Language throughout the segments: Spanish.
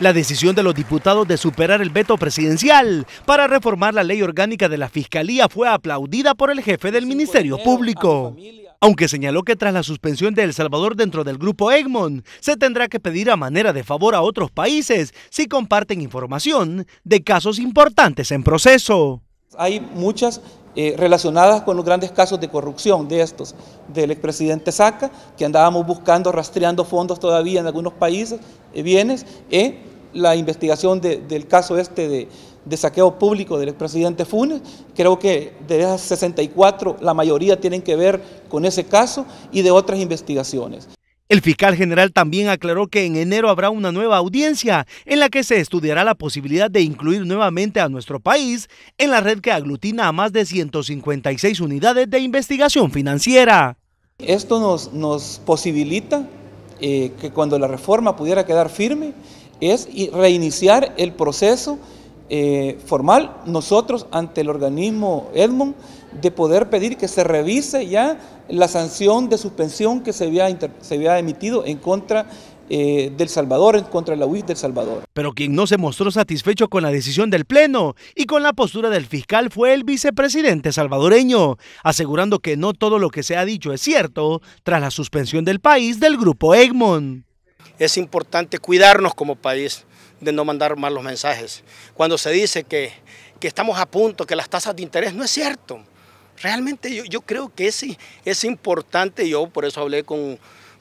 la decisión de los diputados de superar el veto presidencial para reformar la ley orgánica de la Fiscalía fue aplaudida por el jefe del Ministerio Público. Aunque señaló que tras la suspensión de El Salvador dentro del grupo Egmont, se tendrá que pedir a manera de favor a otros países si comparten información de casos importantes en proceso. Hay muchas eh, relacionadas con los grandes casos de corrupción de estos, del expresidente Saca, que andábamos buscando, rastreando fondos todavía en algunos países, y eh, bienes, eh, la investigación del caso este de, saqueo público del expresidente Funes. Creo que de esas 64, la mayoría tienen que ver con ese caso y de otras investigaciones. El fiscal general también aclaró que en enero habrá una nueva audiencia en la que se estudiará la posibilidad de incluir nuevamente a nuestro país en la red que aglutina a más de 156 unidades de investigación financiera. Esto nos, posibilita eh, que cuando la reforma pudiera quedar firme, es reiniciar el proceso eh, formal nosotros ante el organismo Edmond de poder pedir que se revise ya la sanción de suspensión que se había, se había emitido en contra eh, del Salvador, en contra de la UIS del Salvador. Pero quien no se mostró satisfecho con la decisión del Pleno y con la postura del fiscal fue el vicepresidente salvadoreño, asegurando que no todo lo que se ha dicho es cierto tras la suspensión del país del grupo Edmond. Es importante cuidarnos como país de no mandar malos mensajes. Cuando se dice que, estamos a punto, que las tasas de interés, no es cierto. Realmente yo, creo que es, es importante, yo por eso hablé con,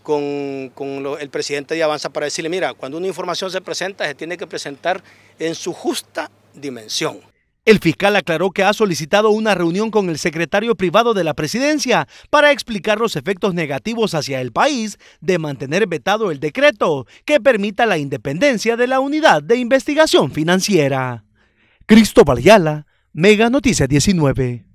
el presidente de Avanza para decirle, mira, cuando una información se presenta, se tiene que presentar en su justa dimensión. El fiscal aclaró que ha solicitado una reunión con el secretario privado de la presidencia para explicar los efectos negativos hacia el país de mantener vetado el decreto que permita la independencia de la unidad de investigación financiera. Cristóbal Yala, Mega Noticias 19.